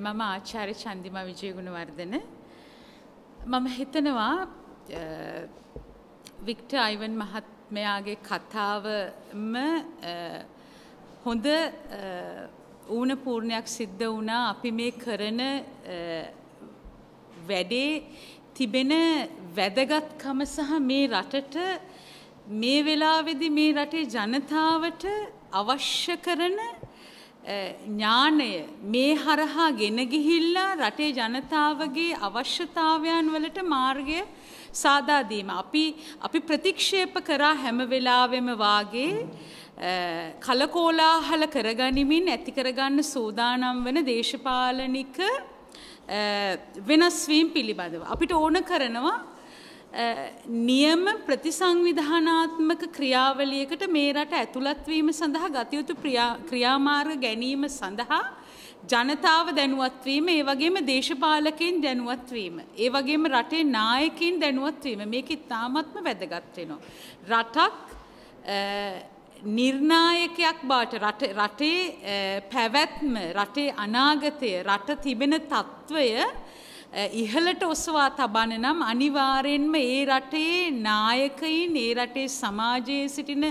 මම ආචාර්ය චන්දිම විජයගුණවර්ධන මම හිතනවා වික්ට අයිවන් මහත්මයාගේ කතාවම හොඳ ඌනපූර්ණයක් සිද්ධ වුණා අපි මේ කරන වැඩේ තිබෙන වැදගත්කම සහ මේ රටට මේ වෙලාවෙදි මේ රටේ ජනතාවට අවශ්‍ය කරන ඥානය මේ හරහා ගෙන ගිහිල්ලා රටේ ජනතාවගේ අවශ්‍යතාවයන් වලට මාර්ගය සාදා දීම. අපි අපි ප්‍රතික්ෂේප කරා හැම වෙලාවෙම වාගේ කලකෝලාහල කරගනිමින් ඇති කරගන්න සූදානම් වෙන දේශපාලනික වෙනස් වීම පිළිබඳව අපිට ඕන කරනවා නියම ප්‍රතිසංවිධානාත්මක ක්‍රියාවලියකට මේ රට ඇතුළත්වීම සඳහා ගතයුතු ක්‍රියාමාර්ග ගැනීම සඳහා ජනතාව දැනුවත්වීම ඒ වගේම දේශපාලකයින් දැනුවත්වීම. ඒ වගේම රටේ නායකින් දැනුවත්වීම මේක ඉතාමත්ම වැදගත්වෙනවා. රටක් නිර්ණායකයක් බාට රටේ පැවැත්ම රටේ අනාගතය රට තිබෙන තත්ත්වය Eh, ඉහළට ඔසවා තබන්න නම් අනිවාර්යෙන්ම ඒ රටේ නායකයින් ඒ රටේ සමාජයේ සිටින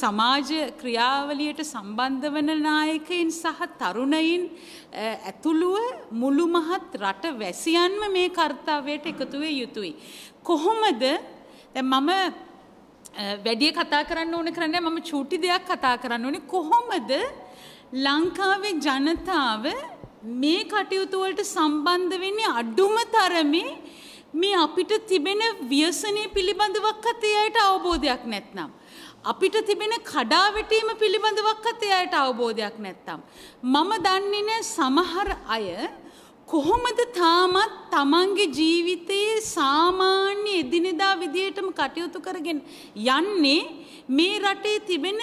සමාජ ක්‍රියාවලියට සම්බන්ධ වන නායකයින් සහ තරුණයින් eh, ඇතුළුව මුළු මහත් රට වැසියන්ම මේ කාර්යයට එකතු වේ යුතුයි. කොහොමද මම eh, වැඩිය කතා කරන්න ඕන කරන්නේ මම චූටි දෙයක් කතා කරන්න ඕනේ කොහොමද ලංකාවේ ජනතාව මේ කටයුතු වලට සම්බන්ධ වෙන්නේ අඩුම තරමේ මේ අපිට තිබෙන ව්‍යසනය පිළිබඳවක්වත් එයාට අවබෝධයක් නැත්නම් අපිට තිබෙන කඩාවැටීම පිළිබඳවක්වත් එයාට අවබෝධයක් නැත්නම් මම දන්නේ නැහැ සමහර අය කොහොමද තාමත් තමන්ගේ ජීවිතයේ සාමාන්‍ය එදිනෙදා විදියටම කටයුතු කරගෙන යන්නේ මේ රටේ තිබෙන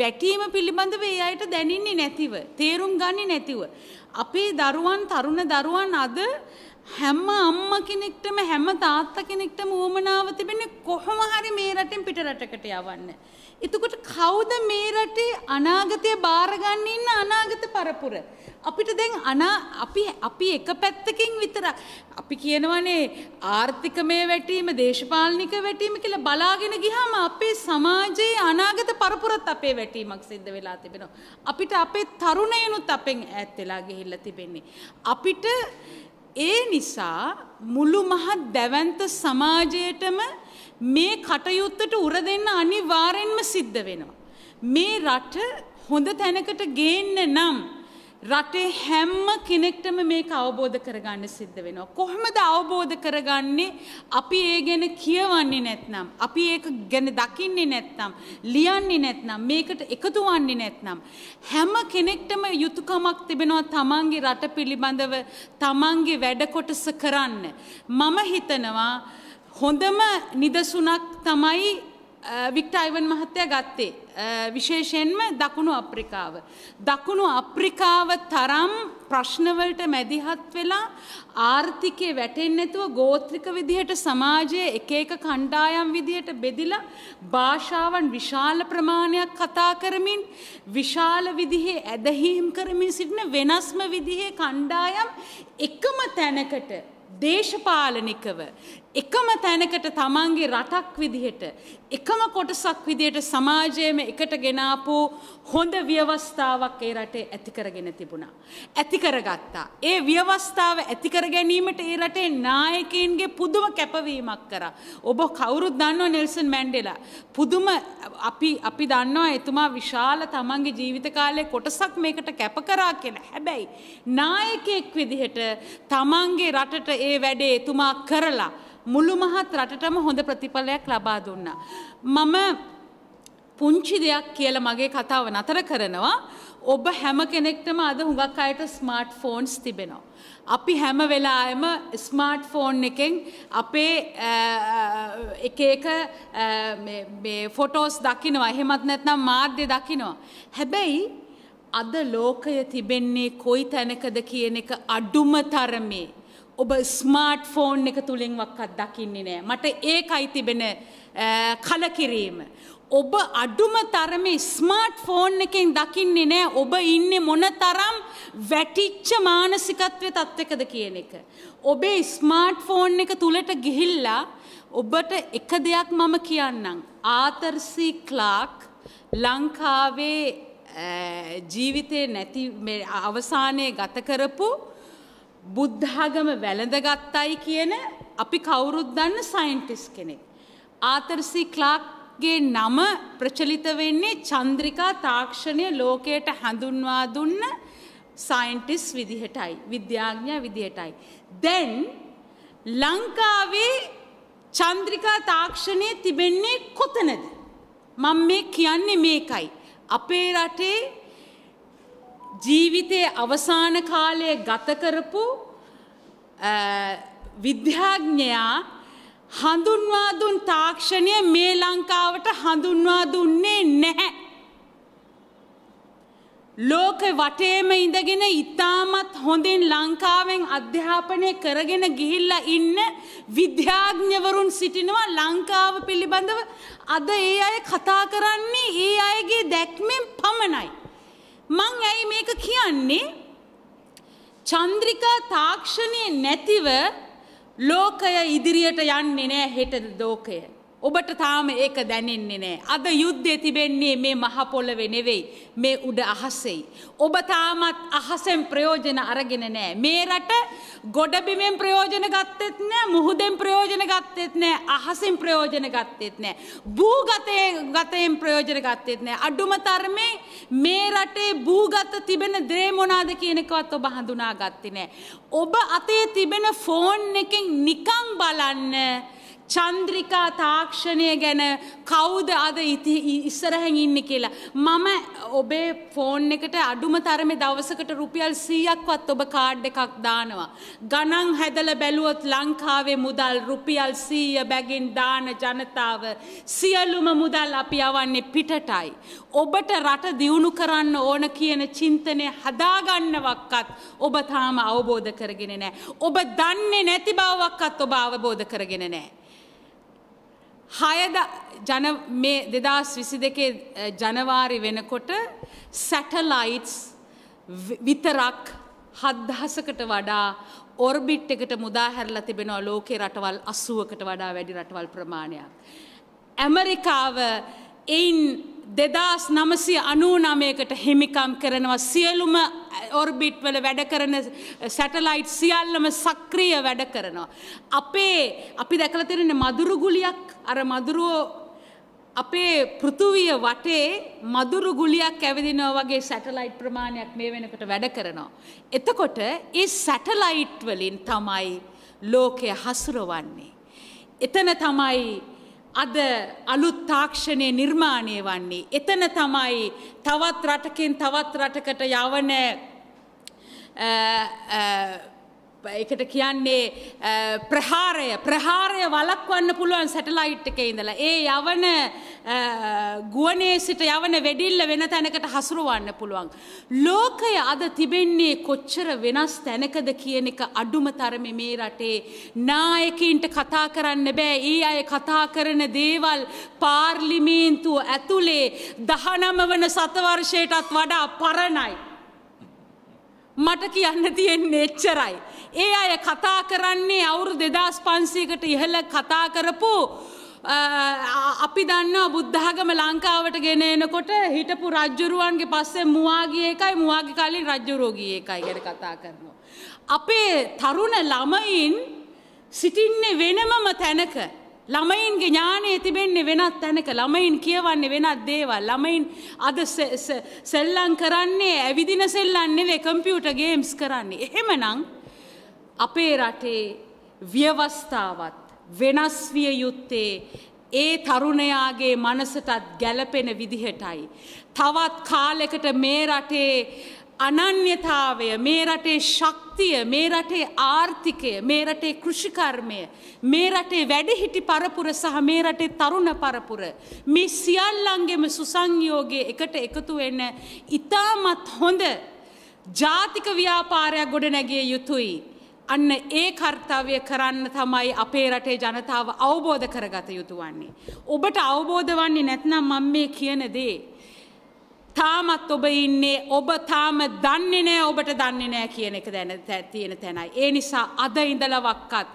වැටීම පිළිබඳව ඒ අයට දැනින්නේ නැතිව තේරුම් ගන්නේ නැතිව අපේ දරුවන් තරුණ දරුවන් අද හැම අම්ම කෙනෙක්ටම හැම තාත්තා කෙනෙක්ටම උවමනාව තිබෙන්නේ කොහොම හරි මේ රටෙන් පිට රටකට යවන්න එතකොට කවුද මේ රටේ අනාගතය බාරගන්න ඉන්න අනාගත පරපුර. අපිට දැන් අනා අපි අපි එක පැත්තකින් විතරක් අපි කියනවනේ ආර්ථිකමය වැටීම දේශපාලනික වැටීම කියලා බලාගෙන ගියාම අපේ සමාජයේ අනාගත පරපුරත් අපේ වැටීමක් සිද්ධ වෙලා තිබෙනවා. අපිට අපේ තරුණයනුත් අපෙන් ඈත් වෙලා ගිහිල්ලා තිබෙන්නේ. අපිට ඒ නිසා මුළු මහත් දැවන්ත සමාජයටම මේ කටයුත්තට උර දෙන්න අනිවාර්යෙන්ම සිද්ධ වෙනවා. මේ රට හොඳ තැනකට ගේන්න නම් රටේ හැම්ම කෙනෙක්ටම මේක අවබෝධ කරගන්න සිද්ධ වෙනවා. කොහොමද අවබෝධ කරගන්නේ? අපි ඒ ගැන කියවන්නේ නැත්නම්, අපි ඒක ගැන දකින්නේ නැත්නම්, ලියන්නේ නැත්නම්, මේකට එකතු වෙන්නේ නැත්නම් හැම කෙනෙක්ටම යුතුයකමක් තිබෙනවා තමන්ගේ රට පිළිබඳව තමන්ගේ වැඩ කොටස කරන්න. මම හිතනවා හොඳම නිදසුනක් තමයි වික්ට අයිවන් මහත්තය ගත්තේ. විශේෂයෙන්ම දකුණු අප්‍රිකාව. දකුණු අප්‍රිකාව තරම් ප්‍රශ්නවලට මැදිහත් වෙලා ආර්ථිකය වැටෙන් නැතුව ගෝත්‍රික විදිහට සමාජයේ එක එක කණ්ඩායම් විදිහට බෙදිලා භාෂාවන් විශාල ප්‍රමාණයක් කතා කරමින් විශාල විදිහේ ඇදහීම් කරමින් සිටින වෙනස්ම විදිහේ කණ්ඩායම් එකම තැනකට දේශපාලනිකව එකම තැනකට තමන්ගේ රටක් විදිහට එකම කොටසක් විදිහට සමාජයේම එකට ගෙනාපු හොඳ ව්‍යවස්ථාවක් ඒ රටේ ඇති කරගෙන තිබුණා. ඇති කරගත්තා. ඒ ව්‍යවස්ථාව ඇති කර ගැනීමට ඒ රටේ නායකයින්ගේ පුදුම කැපවීමක් කරා. ඔබ කවුරුත් දන්නව නෙල්සන් මැන්ඩෙලා. පුදුම අපි අපි දන්නවා එතුමා විශාල තමන්ගේ ජීවිත කාලයේ කොටසක් මේකට කැප කරා කියලා. හැබැයි නායකයෙක් විදිහට තමන්ගේ රටට ඒ වැඩේ එතුමා කරලා මුළු මහත් රටටම හොඳ ප්‍රතිඵලයක් ලබා දුන්නා. මම පුංචි දෙයක් කියල මගේ කතාව නතර කරනවා ඔබ හැම කෙනෙක්ටම අද හුඟක් අයට ස්මාර්ට් ෆෝන්ස් තිබෙනවා. අපි හැම වෙලාම ස්මාර්ට් ෆෝන් එකෙන් අපේ එක එක ෆොටෝස් දකිනවා එහෙමත් නැත්නම් මාධ්‍ය දකිනවා. හැබැයි අද ලෝකය තිබෙන්නේ කොයි තැනකද කියන එක අඩුම තරමේ. ඔබ ස්මාර්ට් ෆෝන් එක තුළින්වක්කත් දකින්නේ නෑ. මට ඒකයි තිබෙන කලකිරීම. ඔබ අඩුම තරම ස්මාර්ට් ෆෝන් එකෙන් දකින්නේ නෑ ඔබ ඉන්න මොන තරම් වැටිච්ච මානසිකත්වය තත්ත්වකද කියන එක. ඔබේ ස්මාර්ට් ෆෝන් එක තුළට ගිහිල්ලා ඔබට එක දෙයක් මම කියන්නම්. ආතර්සි ක්ලාක් ලංකාවේ ජීවිතය නැති අවසානය ගත කරපු බුද්ධාගම වැළඳගත්තයි කියන අපි කවුරුත් දන්න සයින්ටිස් කෙනෙක්. ආතර්සි ක්ලාක්ගේ නම ප්‍රචලිත වෙන්නේ චන්ද්‍රිකා තාක්ෂණය ලෝකයට හඳුන්වා දුන්න සයින්ටිස් විදිහටයි විද්‍යාඥා විදිහටයි. දැන් ලංකාවේ චන්ද්‍රිකා තාක්ෂණය තිබෙන්නේ කොතනද. මං මේ කියන්නේ මේකයි. අපේ රටේ ජීවිතයේ අවසාන කාලය ගත කරපු විද්‍යාඥයා හඳුන්වා දුන් තාක්ෂණය මේ ලංකාවට හඳුන්වා දුන්නේ නැහැ. ලෝක වටේම ඉඳගෙන ඉතාමත් හොඳින් ලංකාවෙන් අධ්‍යාපනය කරගෙන ගිහිල්ලා ඉන්න විද්‍යාඥවරුන් සිටිනවා ලංකාව පිළිබඳව අද ඒ අය කතා කරන්නේ ඒ අයගේ දැක්මෙන් පමණයි. මං ඇයි මේක කියන්නේ? චන්ද්‍රිකා තාක්ෂණයේ නැතිව ලෝකය ඉදිරියට යන්නේ නැහැ හෙට ලෝකය. ඔබට තාම ඒක දැනෙන්නේ නෑ. අද යුද්ධය තිබෙන්නේ මේ මහපොල්ලව නෙවෙයි මේ උඩ අහසෙයි. ඔබ තාමත් අහසෙන් ප්‍රයෝජන අරගෙන නෑ. මේ රට ගොඩබිමෙන් ප්‍රයෝජන ගත්තෙත් නෑ මුහුදෙන් ප්‍රයෝජන ගත්තෙත් නෑ අහසෙන් ප්‍රයෝජන ගත්තෙත් නෑ. භූගතයේ ගතයෙන් ප්‍රයෝජන ගත්තෙත් නෑ. අඩුම තරමේ මේ රටේ භූගත තිබෙන දේ මොනාද කියනකවත් ඔබ හඳුනා ගත්තේ නෑ. ඔබ අතේ තිබෙන ෆෝන් එකෙන් නිකං බලන්න චන්ද්‍රිකා තාක්ෂණය ගැන කවුද අද ඉති ඉස්සරහැන් ඉන්න කියලා. මම ඔබේ ෆෝන් එකට අඩුම තරමේ දවසකට රුපියල් 100ක්වත් ඔබ කාඩ් එකක් දානවා. ගණන් හැදලා බැලුවොත් ලංකාවේ මුදල් රුපියල් 100 බැගින් දාන ජනතාව සියලුම මුදල් අපි යවන්නේ පිටටයි. ඔබට රට දියුණු කරන්න ඕන කියන චින්තනය හදාගන්නවක්වත් ඔබ තාම අවබෝධ කරගෙන නැහැ. ඔබ දන්නේ නැති බවක්වත් ඔබ අවබෝධ කරගෙන නැහැ. හයද ජන මේ දෙදස් විසි දෙකේ ජනවාරි වෙනකොට සැටලයිටස් විතරක් හත්දහසකට වඩා ඔර්බිට් එකට මුදා හැරලා තිබෙනවා ලෝකේ රටවල් අසුවකට වඩා වැඩි රටවල් ප්‍රමාණයක්. ඇමරිකාව එයින් දෙදස් නමසය අනූනමයකට හිමිකම් කරනවා සියලුම ඔර්බිට්වල වැඩ කරන සැටලයිට් සියල්ලම සක්‍රිය වැඩ කරනවා. අපේ අපි දැකල තිරෙන මදුරුගුලියක් අර මදුරුවෝ අපේ පෘතුවිය වටේ මදුරු ගුලියක් ඇවිදිනව වගේ සැටලයිට් ප්‍රමාණයක් මේ වෙනකට වැඩ කරනවා. එතකොට ඒ සැටලයිට් වලින් තමයි ලෝකය හසුරවන්නේ. එතන තමයි අද අලුත් තාක්ෂණය නිර්මාණය වන්නේ. එතන තමයි තවත් රටකින් තවත් රටකට යවන එකට කියන්නේ ප්‍රහාරය ප්‍රහාරය වලක්වන්න පුළුවන් සැටලයිට් එකේ ඉඳලා ඒ යවන ගුවනේ සිට යවන වෙඩිල්ල වෙන තැනකට හසුරුවන්න පුළුවන්. ලෝකය අද තිබෙන්නේ කොච්චර වෙනස් තැනකද කියන එක අඩුම තරම මේ රටේ නායකින්ට කතා කරන්න බෑ ඒ අය කතා කරන දේවල් පාර්ලිමේන්තුව ඇතුළේ දහනම වන සතවර්ෂයටත් වඩා පරණයි. මට කියන්න තියෙන්නේ එච්චරයි. ඒ අය කතා කරන්නේ අවුරු දෙදස් පන්සීකට ඉහළ කතා කරපු අපි දන්නවා බුද්ධාගම ලංකාවට ගෙන එනකොට හිටපු රජ්ජුරුවන්ගේ පස්සේ මුවාගිය එකයි මුවාගේ කලින් රජ්ජුරෝගී එකයි ගැන කතා කරනවා. අපේ තරුණ ළමයින් සිටින්නේ වෙනමම තැනක ළමයින්ගේ ඥානයේ තිබෙන්නේ වෙනත් තැනක ළමයින් කියවන්නේ වෙනත් දේවල් ළමයින් අද සෙල්ලම් කරන්නේ ඇවිදින සෙල්ලම් නෙවෙයි කම්පියුටර් ගේම්ස් කරන්නේ එහෙමනම් අපේ රටේ ව්‍යවස්ථාවත් වෙනස් විය යුත්තේ ඒ තරුණයාගේ මනසටත් ගැලපෙන විදිහටයි තවත් කාලෙකට මේ රටේ අනන්‍යතාවය මේ රටේ ශක්තිය මේ රටේ ආර්ථිකය මේ රටේ කෘෂිකර්මය මේ රටේ වැඩිහිටි පරපුර සහ මේ රටේ තරුණ පරපුර මේ සියල්ලන්ගෙම සුසංයෝගයේ එකට එකතු වෙන්න ඉතාමත් හොඳ ජාතික ව්‍යාපාරයක් ගොඩනැගිය යුතුයි අන්න ඒ කර්තව්‍ය කරන්න තමයි අපේ රටේ ජනතාව අවබෝධ කරගත යුතු වන්නේ ඔබට අවබෝධ වන්නේ නැත්නම් මම මේ කියන දේ තාමත් ඔබ ඉන්නේ ඔබ තාම දන්නේ නෑ ඔබට දන්නේ නෑ කියන එක දැන තියෙන තැනයි. ඒ නිසා අද ඉඳලවක්කත්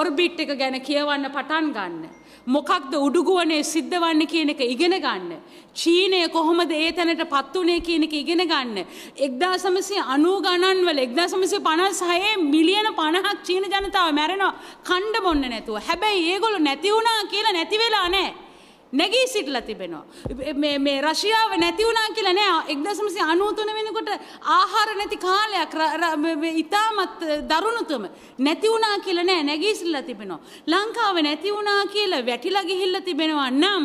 ඔර්බිට් එක ගැන කියවන්න පටන් ගන්න. මොකක්ද උඩුගුවනේ සිද්ධ වන්න කියන එක ඉගෙන ගන්න. චීනය කොහොමද ඒ තැනට පත්වනේ කියන එක ඉගෙන ගන්න. එක්දා සමසේ අනූ ගණන්වල එක්දා සමසේ පනස් හයේ මිලියන පණහක් චීන ජනතාව මැරෙනවා කණ්ඩ බොන්න නැතුව. හැබැයි ඒගොලු නැතිවුණා කියලා නැතිවෙලා නෑ. නැගී සිටලා තිබෙනවා. මේ රශියාව නැති වුණා කියලා නෑ. 1993 වෙනකොට ආහාර නැති කාලයක් ඉතාමත් දරුණුතම නැති වුණා කියලා නෑ නැගී සිටලා තිබෙනවා. ලංකාව නැති වුණා කියලා වැටිලා ගිහිල්ලා තිබෙනවා නම්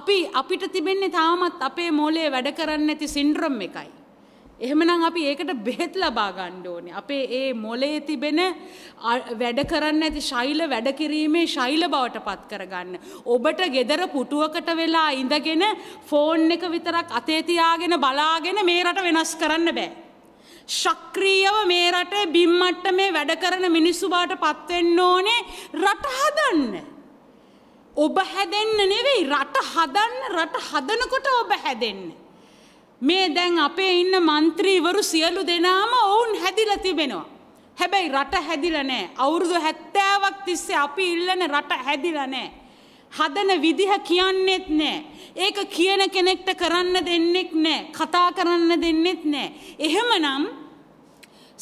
අපි අපිට තිබෙන්නේ තාමත් අපේ මෝලේ වැඩ කරන්නේ නැති සින්ඩ්‍රම් එකයි. එහෙමනම් අපි ඒකට බෙහෙත් ලබා ගන්න ඕනේ. අපේ ඒ මොලේ තිබෙන වැඩ කරන්න ඇති ශෛල වැඩ කිරීමේ ශෛල බවට පත් කරගන්න. ඔබට gedara පුටුවකට වෙලා ඉඳගෙන ෆෝන් එක විතරක් අතේ තියාගෙන බලාගෙන මේ රට වෙනස් කරන්න බෑ. ශක්‍රීයව මේ රටේ බිම් මට්ටමේ වැඩ කරන මිනිස්සු බවට පත් වෙන්න ඕනේ රට හදන්න. ඔබ හැදෙන්න නෙවෙයි රට හදන්න රට හදනකොට ඔබ හැදෙන්නේ. මේ දැන් අපේ ඉන්න මන්ත්‍රීවරු සියලු දෙනාම ඔවුන් හැදිලා තිබෙනවා. හැබැයි රට හැදිලා නෑ. අවුරුදු 70ක් තිස්සේ අපි ඉල්ලන රට හැදිලා නෑ. හදන විදිහ කියන්නෙත් නෑ. ඒක කියන කෙනෙක්ට කරන්න දෙන්නෙක් නෑ. කතා කරන්න දෙන්නෙත් නෑ. එහෙමනම්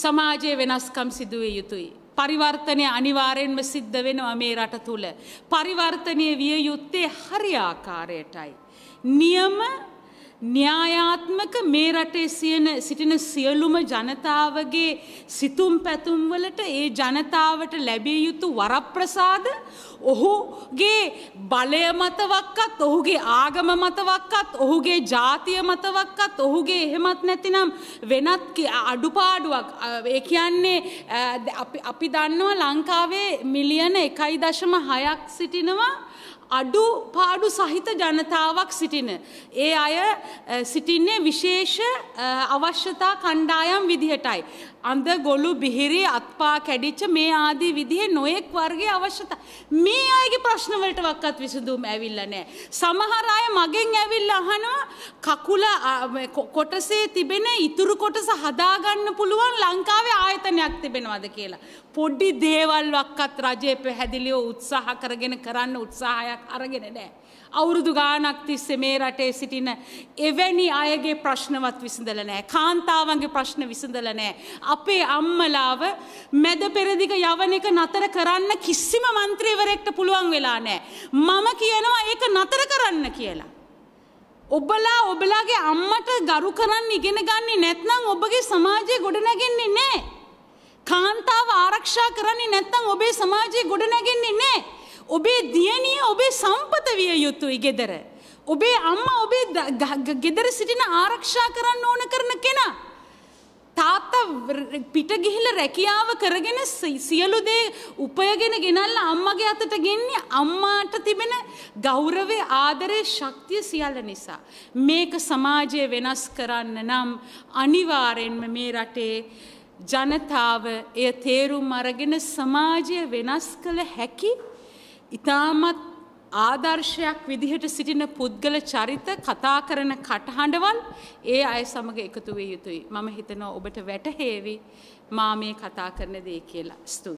සමාජයේ වෙනස්කම් සිදුව යුතුයි. පරිවර්තනය අනිවාරයෙන්ම සිද්ධ වෙනවා මේ රට තුළ. පරිවර්තනය විය යුත්තේ හරි ආකාරයටයි. නියම න්‍යායාත්මක මේ රටේ සියන සිටින සියලුම ජනතාවගේ සිතුම් පැතුම්වලට ඒ ජනතාවට ලැබිය යුතු වරප්‍රසාද ඔහුගේ බලය මතවක්කත් ඔහුගේ ආගම මතවක්කත් ඔහුගේ ජාතිය මතවක්කත් ඔහුගේ එහෙමත් නැතිනම් වෙනත් අඩුපාඩුවක් ඒ කියන්නේ අපි දන්නවා ලංකාවේ මිලියන එකයි දශම හයක් සිටිනවා අඩු පාඩු සහිත ජනතාවක් සිටින. ඒ අය සිටින්නේ විශේෂ අවශ්‍යතා කණ්ඩායම් විදිහටයි. අඳ ගොලු බිහිරි අත්පා කැඩිච්ච මේ ආදී විදිහේ නොයෙක් වර්ගයේ අවශ්‍යතා මේ අයගේ ප්‍රශ්න වලට වක්වත් විසඳුම් ඇවිල්ලා නැහැ සමහර අය මගෙන් ඇවිල්ලා අහනවා කකුල කොටසේ තිබෙන ඉතුරු කොටස හදාගන්න පුළුවන් ලංකාවේ ආයතනයක් තිබෙනවද කියලා පොඩි දේවල් වක්වත් රජය පැහැදිලිව උත්සාහ කරගෙන කරන්න උත්සාහයක් අරගෙන නැහැ අවුරුදු ගානක් තිස්සේ මේ රටේ සිටින එවැනි අයගේ ප්‍රශ්නවත් විසඳලා නැහැ කාන්තාවන්ගේ ප්‍රශ්න විසඳලා නැහැ අපේ අම්මලාව මැද පෙරදිග යවන එක නතර කරන්න කිසිම මන්ත්‍රීවරෙක්ට පුළුවන් වෙලා නෑ. මම කියනවා ඒක නතර කරන්න කියලා. ඔබලා ඔබලාගේ අම්මට ගරු කරන්න ඉගෙන ගන්නේ නැත්නම් ඔබගේ සමාජය ගොඩනැගෙන්නේ නෑ. කාන්තාව ආරක්ෂා කරන්නේ නැත්නම් ඔබේ සමාජය ගොඩනැගෙන්නේ නෑ. ඔබේ දියණිය ඔබේ සම්පත විය යුතුයි gedara. ඔබේ අම්මා ඔබේ ගෙදර සිටින ආරක්ෂා කරන්න ඕන කරන කෙනා තාත්තා පිට ගිහිල්ලා රැකියාව කරගෙන සියලු දේ උපයගෙන ගෙනල්ලා අම්මගේ අතට ගෙන්නේ අම්මාට තිබෙන ගෞරවය ආදරය ශක්තිය සියල්ල නිසා මේක සමාජය වෙනස් කරන්න නම් අනිවාර්යෙන්ම මේ රටේ ජනතාව එය තේරුම් අරගෙන සමාජය වෙනස් කළ හැකි ඉතාමත් ආදර්ශයක් විදිහට සිටින පුද්ගල චරිත කතා කරන කටහඬවල් ඒ අය සමඟ එකතු විය යුතුයි. මම හිතනවා ඔබට වැටහේවි මා මේ කතා කරන දේ කියලා ස්තුති.